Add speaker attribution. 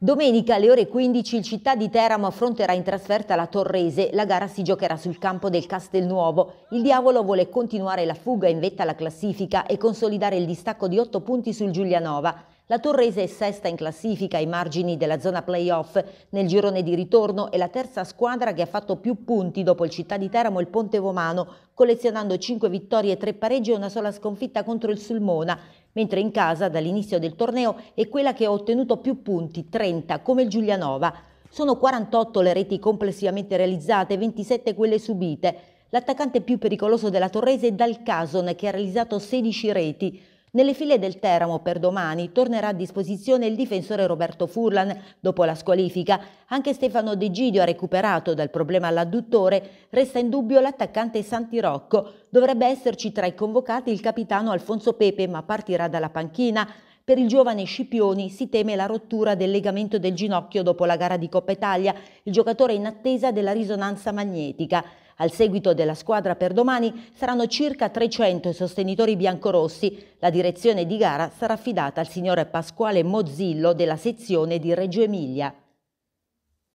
Speaker 1: Domenica alle ore 15 il Città di Teramo affronterà in trasferta la Torrese, la gara si giocherà sul campo del Castelnuovo. Il diavolo vuole continuare la fuga in vetta alla classifica e consolidare il distacco di 8 punti sul Giulianova. La Torrese è sesta in classifica ai margini della zona playoff nel girone di ritorno è la terza squadra che ha fatto più punti dopo il Città di Teramo e il Ponte Vomano, collezionando 5 vittorie, 3 pareggi e una sola sconfitta contro il Sulmona, mentre in casa dall'inizio del torneo è quella che ha ottenuto più punti, 30, come il Giulianova. Sono 48 le reti complessivamente realizzate, 27 quelle subite. L'attaccante più pericoloso della Torrese è Dalcason che ha realizzato 16 reti. Nelle file del Teramo per domani tornerà a disposizione il difensore Roberto Furlan dopo la squalifica. Anche Stefano De Gidio ha recuperato dal problema all'adduttore, resta in dubbio l'attaccante Santi Rocco. Dovrebbe esserci tra i convocati il capitano Alfonso Pepe ma partirà dalla panchina. Per il giovane Scipioni si teme la rottura del legamento del ginocchio dopo la gara di Coppa Italia, il giocatore è in attesa della risonanza magnetica. Al seguito della squadra per domani saranno circa 300 i sostenitori biancorossi. La direzione di gara sarà affidata al signor Pasquale Mozzillo della sezione di Reggio Emilia.